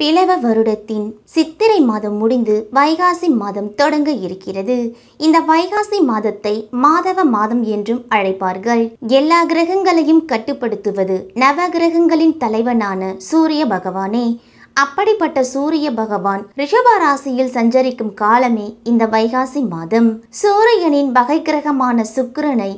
பிளவ வருடத்தின் சித்திரை மாதம் முடிந்து வைகாசி மாதம் தொடங்க இருக்கிறது இந்த வைகாசி மாதத்தை மாதவ மாதம் என்றும் அழைப்பார்கள் எல்லா கிரகங்களையும் கட்டுப்படுத்துவது நவ கிரகங்களின் தலைவனான சூரிய பகவானே அப்படிப்பட்ட சூரிய பகவான் ரிஷப ராசியில் சஞ்சரிக்கும் காலமே இந்த வைகாசி மாதம் சூரியனின் வகை கிரகமான சுக்கிரனை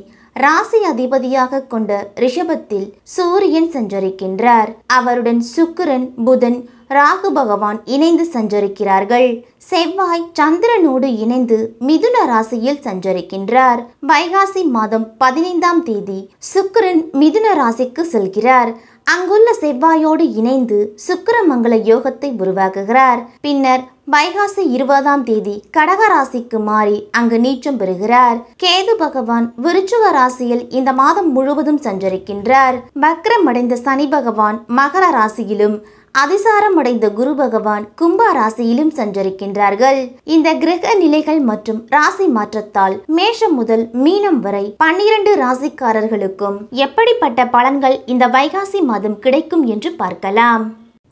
ராசி அதிபதியாக கொண்ட ரிஷபத்தில் சூரியன் சஞ்சரிக்கின்றார் அவருடன் சுக்கிரன் புதன் ராகு பகவான் இணைந்து சஞ்சரிக்கிறார்கள் செவ்வாய் சந்திரனோடு இணைந்து மிதுன ராசியில் சஞ்சரிக்கின்றார் வைகாசி மாதம் பதினைந்தாம் தேதி சுக்கிரன் மிதுன ராசிக்கு செல்கிறார் அங்குள்ள செவ்வாயோடு இணைந்து சுக்கரமங்கல யோகத்தை உருவாக்குகிறார் பின்னர் வைகாசி இருபதாம் தேதி கடக ராசிக்கு மாறி அங்கு நீச்சம் பெறுகிறார் கேது பகவான் விருச்சுவ ராசியில் இந்த மாதம் முழுவதும் சஞ்சரிக்கின்றார் அடைந்த சனி பகவான் மகர ராசியிலும் அதிசாரம் அடைந்த குரு பகவான் கும்பா ராசியிலும் சஞ்சரிக்கின்றார்கள் இந்த கிரக நிலைகள் மற்றும் ராசி மாற்றத்தால் மேஷம் முதல் மீனம் வரை பன்னிரண்டு ராசிக்காரர்களுக்கும் எப்படிப்பட்ட பலன்கள் இந்த வைகாசி மாதம் கிடைக்கும் என்று பார்க்கலாம்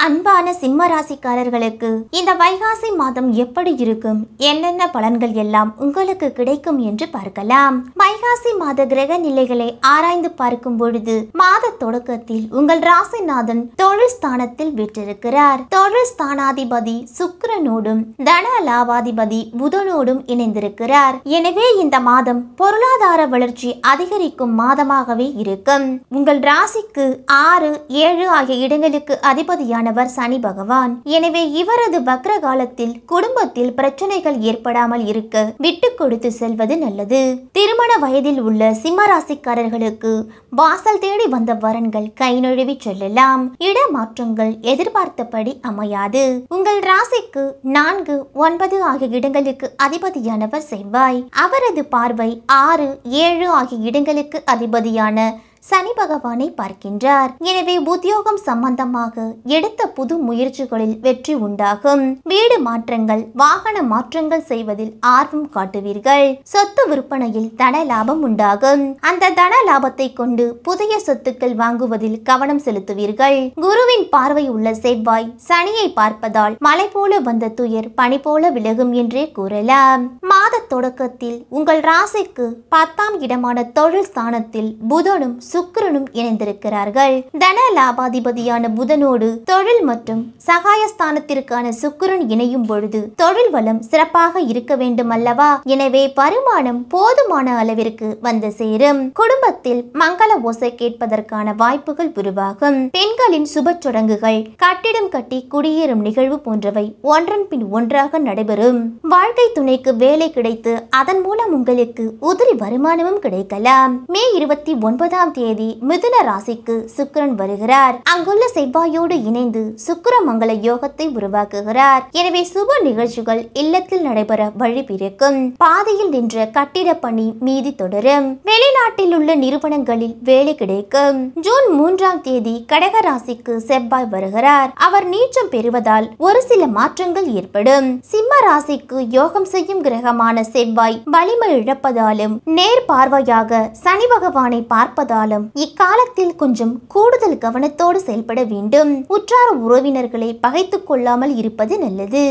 அன்பான சிம்ம ராசிக்காரர்களுக்கு இந்த வைகாசி மாதம் எப்படி இருக்கும் என்னென்ன பலன்கள் எல்லாம் உங்களுக்கு கிடைக்கும் என்று பார்க்கலாம் வைகாசி மாத கிரக நிலைகளை ஆராய்ந்து பார்க்கும் பொழுது மாத தொடக்கத்தில் உங்கள் ராசிநாதன் தொழில் ஸ்தானத்தில் விட்டிருக்கிறார் தொழில் ஸ்தானாதிபதி சுக்கரனோடும் தன லாபாதிபதி புதனோடும் இணைந்திருக்கிறார் எனவே இந்த மாதம் பொருளாதார வளர்ச்சி அதிகரிக்கும் மாதமாகவே இருக்கும் உங்கள் ராசிக்கு ஆறு ஏழு ஆகிய இடங்களுக்கு அதிபதியான ஆனவர் சனி பகவான் எனவே இவரது வக்ர காலத்தில் குடும்பத்தில் பிரச்சனைகள் ஏற்படாமல் இருக்க விட்டு கொடுத்து செல்வது நல்லது திருமண வயதில் உள்ள சிம்ம ராசிக்காரர்களுக்கு வாசல் தேடி வந்த வரன்கள் கை நழுவி செல்லலாம் இடமாற்றங்கள் எதிர்பார்த்தபடி அமையாது உங்கள் ராசிக்கு நான்கு ஒன்பது ஆகிய இடங்களுக்கு அதிபதியானவர் செவ்வாய் அவரது பார்வை ஆறு ஏழு ஆகிய இடங்களுக்கு அதிபதியான சனி பகவானை பார்க்கின்றார் எனவே உத்தியோகம் சம்பந்தமாக எடுத்த புது முயற்சிகளில் வெற்றி உண்டாகும் வீடு மாற்றங்கள் வாகன மாற்றங்கள் செய்வதில் ஆர்வம் காட்டுவீர்கள் சொத்து விற்பனையில் தன லாபம் உண்டாகும் அந்த தன லாபத்தை கொண்டு புதிய சொத்துக்கள் வாங்குவதில் கவனம் செலுத்துவீர்கள் குருவின் பார்வை உள்ள செவ்வாய் சனியை பார்ப்பதால் மலை போல வந்த துயர் பனி போல விலகும் என்றே கூறலாம் மாத தொடக்கத்தில் உங்கள் ராசிக்கு பத்தாம் இடமான தொழில் ஸ்தானத்தில் புதனும் சுக்கரனும் இணைந்திருக்கிறார்கள் தன லாபாதிபதியான புதனோடு தொழில் மற்றும் சகாயஸ்தானத்திற்கான சுக்கரன் இணையும் பொழுது தொழில் வளம் சிறப்பாக இருக்க வேண்டும் அல்லவா எனவே வருமானம் போதுமான அளவிற்கு வந்து சேரும் குடும்பத்தில் மங்கள ஓசை கேட்பதற்கான வாய்ப்புகள் உருவாகும் பெண்களின் சுப சடங்குகள் கட்டிடம் கட்டி குடியேறும் நிகழ்வு போன்றவை ஒன்றன் பின் ஒன்றாக நடைபெறும் வாழ்க்கை துணைக்கு வேலை கிடைத்து அதன் மூலம் உங்களுக்கு உதிரி வருமானமும் கிடைக்கலாம் மே இருபத்தி ஒன்பதாம் தேதி தேதி மிதுன ராசிக்கு சுக்கரன் வருகிறார் அங்குள்ள செவ்வாயோடு இணைந்து மங்கள யோகத்தை உருவாக்குகிறார் எனவே சுப நிகழ்ச்சிகள் இல்லத்தில் நடைபெற வழி பிறக்கும் பாதையில் நின்ற கட்டிட பணி மீதி தொடரும் வெளிநாட்டில் உள்ள நிறுவனங்களில் வேலை கிடைக்கும் ஜூன் மூன்றாம் தேதி கடக ராசிக்கு செவ்வாய் வருகிறார் அவர் நீச்சம் பெறுவதால் ஒரு சில மாற்றங்கள் ஏற்படும் சிம்ம ராசிக்கு யோகம் செய்யும் கிரகமான செவ்வாய் வலிமை இழப்பதாலும் நேர் பார்வையாக சனி பகவானை பார்ப்பதால் இருந்தாலும் இக்காலத்தில் கொஞ்சம் கூடுதல் கவனத்தோடு செயல்பட வேண்டும் உற்றார உறவினர்களை பகைத்துக் கொள்ளாமல் இருப்பது நல்லது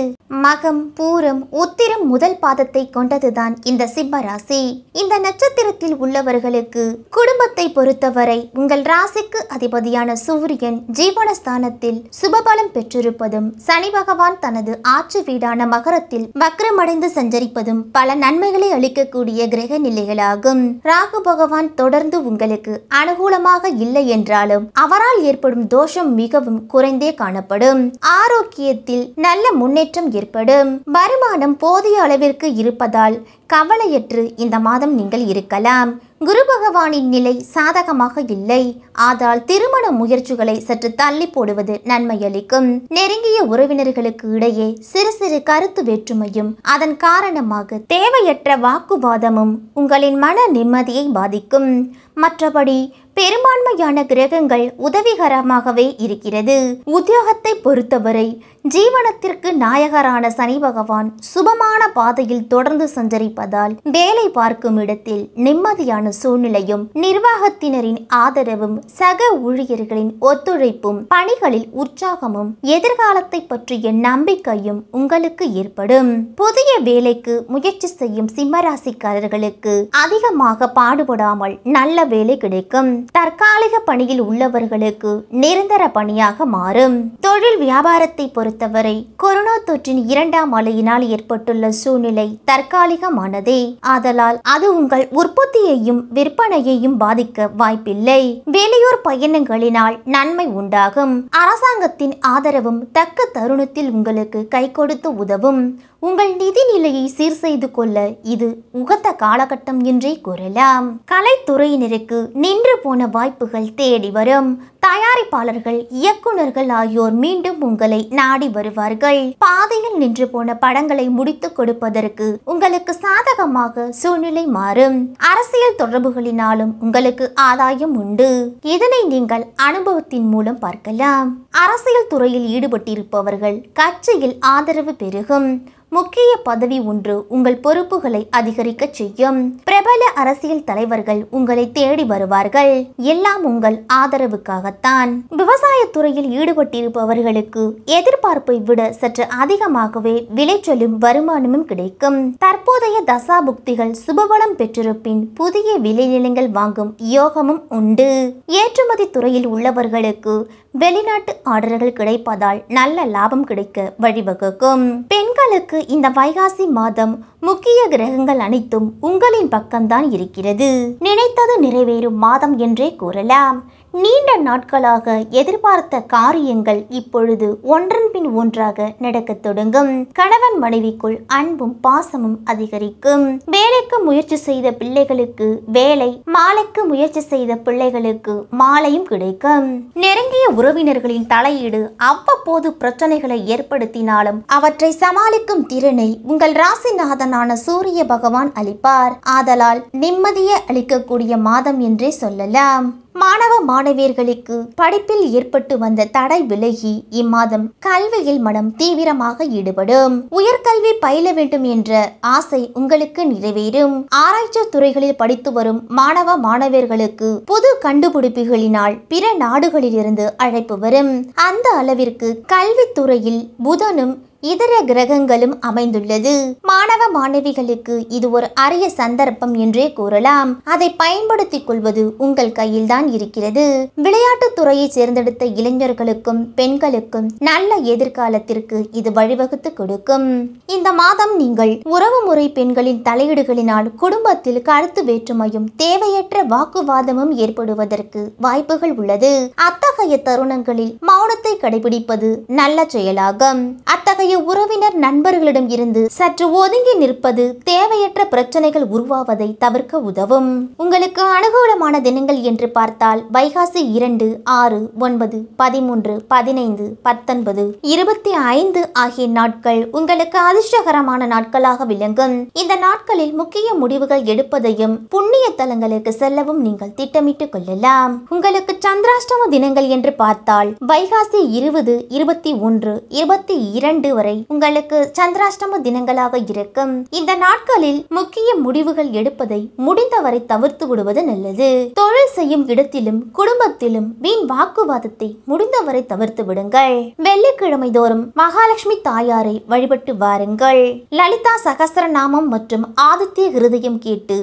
மகம் பூரம் உத்திரம் முதல் பாதத்தை கொண்டதுதான் இந்த சிம்ம ராசி இந்த நட்சத்திரத்தில் உள்ளவர்களுக்கு குடும்பத்தை பொறுத்தவரை உங்கள் ராசிக்கு அதிபதியான சூரியன் ஜீவனஸ்தானத்தில் சுபபலம் பெற்றிருப்பதும் சனி பகவான் தனது ஆட்சி வீடான மகரத்தில் வக்ரமடைந்து சஞ்சரிப்பதும் பல நன்மைகளை அளிக்கக்கூடிய கிரக நிலைகளாகும் ராகு பகவான் தொடர்ந்து உங்களுக்கு அனுகூலமாக இல்லை என்றாலும் அவரால் ஏற்படும் தோஷம் மிகவும் குறைந்தே காணப்படும் ஆரோக்கியத்தில் நல்ல முன்னேற்றம் ஏற்படும் வருமானம் போதிய அளவிற்கு இருப்பதால் கவலையற்று இந்த மாதம் நீங்கள் இருக்கலாம் குரு பகவானின் நிலை சாதகமாக இல்லை ஆதால் திருமண முயற்சிகளை சற்று தள்ளி போடுவது நன்மையளிக்கும் நெருங்கிய உறவினர்களுக்கு இடையே சிறு சிறு கருத்து வேற்றுமையும் அதன் காரணமாக தேவையற்ற வாக்குவாதமும் உங்களின் மன நிம்மதியை பாதிக்கும் மற்றபடி பெரும்பான்மையான கிரகங்கள் உதவிகரமாகவே இருக்கிறது உத்தியோகத்தை பொறுத்தவரை ஜீவனத்திற்கு நாயகரான சனி பகவான் சுபமான பாதையில் தொடர்ந்து சஞ்சரிப்பதால் வேலை பார்க்கும் இடத்தில் நிம்மதியான சூழ்நிலையும் நிர்வாகத்தினரின் ஆதரவும் சக ஊழியர்களின் ஒத்துழைப்பும் பணிகளில் உற்சாகமும் எதிர்காலத்தை பற்றிய நம்பிக்கையும் உங்களுக்கு ஏற்படும் புதிய வேலைக்கு முயற்சி செய்யும் சிம்மராசிக்காரர்களுக்கு அதிகமாக பாடுபடாமல் நல்ல வேலை கிடைக்கும் தற்காலிக பணியில் உள்ளவர்களுக்கு நிரந்தர பணியாக மாறும் தொழில் வியாபாரத்தை பொறுத்த பொறுத்தவரை கொரோனா தொற்றின் இரண்டாம் அலையினால் ஏற்பட்டுள்ள சூழ்நிலை தற்காலிகமானதே ஆதலால் அது உங்கள் உற்பத்தியையும் விற்பனையையும் பாதிக்க வாய்ப்பில்லை வெளியூர் பயணங்களினால் நன்மை உண்டாகும் அரசாங்கத்தின் ஆதரவும் தக்க தருணத்தில் உங்களுக்கு கை கொடுத்து உதவும் உங்கள் நிதி நிலையை சீர் செய்து கொள்ள இது உகத்த காலகட்டம் என்றே கூறலாம் கலைத்துறையினருக்கு நின்று போன வாய்ப்புகள் தேடி வரும் தயாரிப்பாளர்கள் இயக்குநர்கள் ஆகியோர் மீண்டும் உங்களை நாடி வருவார்கள் பாதையில் நின்று போன படங்களை முடித்து கொடுப்பதற்கு உங்களுக்கு சாதகமாக சூழ்நிலை மாறும் அரசியல் தொடர்புகளினாலும் உங்களுக்கு ஆதாயம் உண்டு இதனை நீங்கள் அனுபவத்தின் மூலம் பார்க்கலாம் அரசியல் துறையில் ஈடுபட்டிருப்பவர்கள் கட்சியில் ஆதரவு பெருகும் முக்கிய பதவி ஒன்று உங்கள் பொறுப்புகளை அதிகரிக்க செய்யும் பிரபல அரசியல் தலைவர்கள் உங்களை தேடி வருவார்கள் எல்லாம் உங்கள் ஆதரவுக்காகத்தான் விவசாய துறையில் ஈடுபட்டிருப்பவர்களுக்கு எதிர்பார்ப்பை விட சற்று அதிகமாகவே விளைச்சலும் வருமானமும் கிடைக்கும் தற்போதைய தசாபுக்திகள் சுபபலம் பெற்றிருப்பின் புதிய விளைநிலங்கள் வாங்கும் யோகமும் உண்டு ஏற்றுமதி துறையில் உள்ளவர்களுக்கு வெளிநாட்டு ஆர்டர்கள் கிடைப்பதால் நல்ல லாபம் கிடைக்க வழிவகுக்கும் பெண் உங்களுக்கு இந்த வைகாசி மாதம் முக்கிய கிரகங்கள் அனைத்தும் உங்களின் பக்கம்தான் இருக்கிறது நினைத்தது நிறைவேறும் மாதம் என்றே கூறலாம் நீண்ட நாட்களாக எதிர்பார்த்த காரியங்கள் இப்பொழுது ஒன்றன் பின் ஒன்றாக நடக்கத் தொடங்கும் கணவன் மனைவிக்குள் அன்பும் பாசமும் அதிகரிக்கும் வேலைக்கு முயற்சி செய்த பிள்ளைகளுக்கு வேலை மாலைக்கு முயற்சி செய்த பிள்ளைகளுக்கு மாலையும் கிடைக்கும் நெருங்கிய உறவினர்களின் தலையீடு அவ்வப்போது பிரச்சனைகளை ஏற்படுத்தினாலும் அவற்றை சமாளிக்கும் திறனை உங்கள் ராசிநாதனான சூரிய பகவான் அளிப்பார் ஆதலால் நிம்மதியை அளிக்கக்கூடிய மாதம் என்றே சொல்லலாம் மாணவ மாணவியர்களுக்கு படிப்பில் ஏற்பட்டு வந்த தடை விலகி இம்மாதம் கல்வியில் மனம் தீவிரமாக ஈடுபடும் உயர்கல்வி பயில வேண்டும் என்ற ஆசை உங்களுக்கு நிறைவேறும் ஆராய்ச்சி துறைகளில் படித்து வரும் மாணவ மாணவியர்களுக்கு புது கண்டுபிடிப்புகளினால் பிற நாடுகளிலிருந்து அழைப்பு வரும் அந்த அளவிற்கு கல்வித்துறையில் புதனும் இதர கிரகங்களும் அமைந்துள்ளது மாணவ மாணவிகளுக்கு இது ஒரு அரிய சந்தர்ப்பம் என்றே கூறலாம் அதை பயன்படுத்திக் கொள்வது உங்கள் கையில்தான் இருக்கிறது விளையாட்டு துறையை தேர்ந்தெடுத்த இளைஞர்களுக்கும் பெண்களுக்கும் நல்ல எதிர்காலத்திற்கு இது வழிவகுத்து கொடுக்கும் இந்த மாதம் நீங்கள் உறவுமுறை பெண்களின் தலையீடுகளினால் குடும்பத்தில் கருத்து வேற்றுமையும் தேவையற்ற வாக்குவாதமும் ஏற்படுவதற்கு வாய்ப்புகள் உள்ளது அத்தகைய தருணங்களில் மௌனத்தை கடைபிடிப்பது நல்ல செயலாகும் அத்தகைய உறவினர் நண்பர்களிடம் இருந்து சற்று ஒதுங்கி நிற்பது தேவையற்ற பிரச்சனைகள் உருவாவதை தவிர்க்க உதவும் உங்களுக்கு அனுகூலமான தினங்கள் என்று பார்த்தால் வைகாசி இரண்டு ஆறு ஒன்பது பதிமூன்று பதினைந்து பத்தொன்பது இருபத்தி ஐந்து ஆகிய நாட்கள் உங்களுக்கு அதிர்ஷ்டகரமான நாட்களாக விளங்கும் இந்த நாட்களில் முக்கிய முடிவுகள் எடுப்பதையும் புண்ணிய தலங்களுக்கு செல்லவும் நீங்கள் திட்டமிட்டுக் கொள்ளலாம் உங்களுக்கு சந்திராஷ்டம தினங்கள் என்று பார்த்தால் வைகாசி இருபது இருபத்தி ஒன்று இருபத்தி இரண்டு வரை உங்களுக்கு சந்திராஷ்டம தினங்களாக இருக்கும் இந்த நாட்களில் முக்கிய முடிவுகள் எடுப்பதை முடிந்தவரை தவிர்த்து விடுவது நல்லது தொழில் செய்யும் இடத்திலும் குடும்பத்திலும் வீண் வாக்குவாதத்தை முடிந்தவரை தவிர்த்து விடுங்கள் வெள்ளிக்கிழமை தோறும் மகாலட்சுமி தாயாரை வழிபட்டு வாருங்கள் லலிதா சகசரநாமம் மற்றும் ஆதித்ய ஹிருதயம் கேட்டு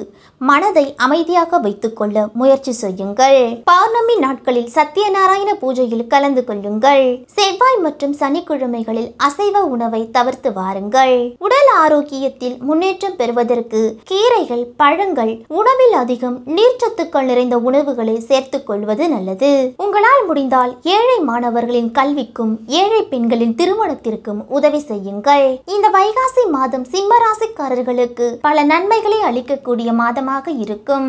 மனதை அமைதியாக வைத்துக்கொள்ள முயற்சி செய்யுங்கள் பௌர்ணமி நாட்களில் சத்தியநாராயண பூஜையில் கலந்து கொள்ளுங்கள் செவ்வாய் மற்றும் சனிக்கிழமைகளில் அசைவ உணவை தவிர்த்து வாருங்கள் உடல் ஆரோக்கியத்தில் முன்னேற்றம் பெறுவதற்கு கீரைகள் பழங்கள் உணவில் அதிகம் நீர்ச்சத்துக்கள் நிறைந்த உணவுகளை சேர்த்துக் கொள்வது நல்லது உங்களால் முடிந்தால் ஏழை மாணவர்களின் கல்விக்கும் ஏழை பெண்களின் திருமணத்திற்கும் உதவி செய்யுங்கள் இந்த வைகாசி மாதம் சிம்மராசிக்காரர்களுக்கு பல நன்மைகளை அளிக்கக்கூடிய மாதமாக பயனுள்ளதாக இருக்கும்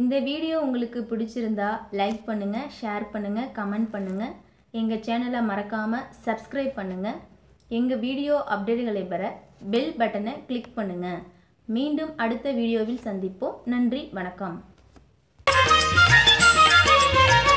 இந்த வீடியோ உங்களுக்கு பிடிச்சிருந்தா லைக் பண்ணுங்கள் ஷேர் பண்ணுங்கள் கமெண்ட் பண்ணுங்கள் எங்கள் சேனலை மறக்காமல் சப்ஸ்கிரைப் பண்ணுங்கள் எங்கள் வீடியோ அப்டேட்டுகளை பெற பெல் பட்டனை கிளிக் பண்ணுங்கள் மீண்டும் அடுத்த வீடியோவில் சந்திப்போம் நன்றி வணக்கம்